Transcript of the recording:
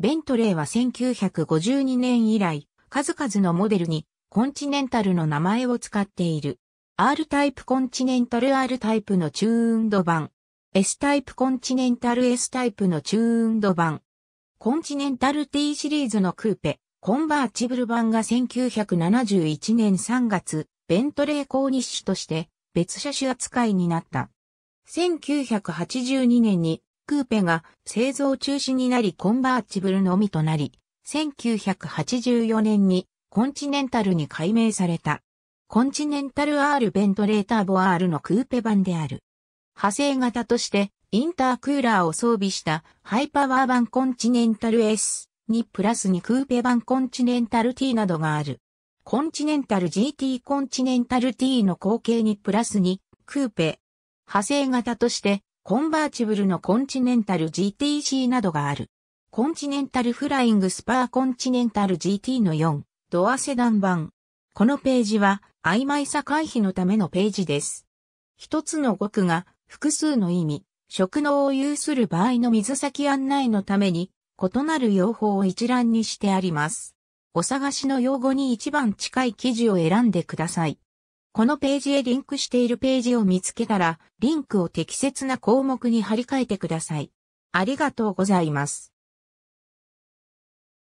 ベントレーは1952年以来、数々のモデルにコンチネンタルの名前を使っている。R タイプコンチネンタル R タイプの中運動版。S タイプコンチネンタル S タイプの中運動版。コンチネンタル T シリーズのクーペ、コンバーチブル版が1971年3月、ベントレー公日種として別車種扱いになった。1982年にクーペが製造中止になりコンバーチブルのみとなり、1984年にコンチネンタルに改名された。コンチネンタル R ベントレーターボ R のクーペ版である。派生型としてインタークーラーを装備したハイパワー版コンチネンタル S にプラスにクーペ版コンチネンタル T などがある。コンチネンタル GT コンチネンタル T の後継にプラスにクーペ。派生型としてコンバーチブルのコンチネンタル GTC などがある。コンチネンタルフライングスパーコンチネンタル GT の4、ドアセダン版。このページは曖昧さ回避のためのページです。一つの語句が複数の意味、職能を有する場合の水先案内のために異なる用法を一覧にしてあります。お探しの用語に一番近い記事を選んでください。このページへリンクしているページを見つけたら、リンクを適切な項目に貼り替えてください。ありがとうございます。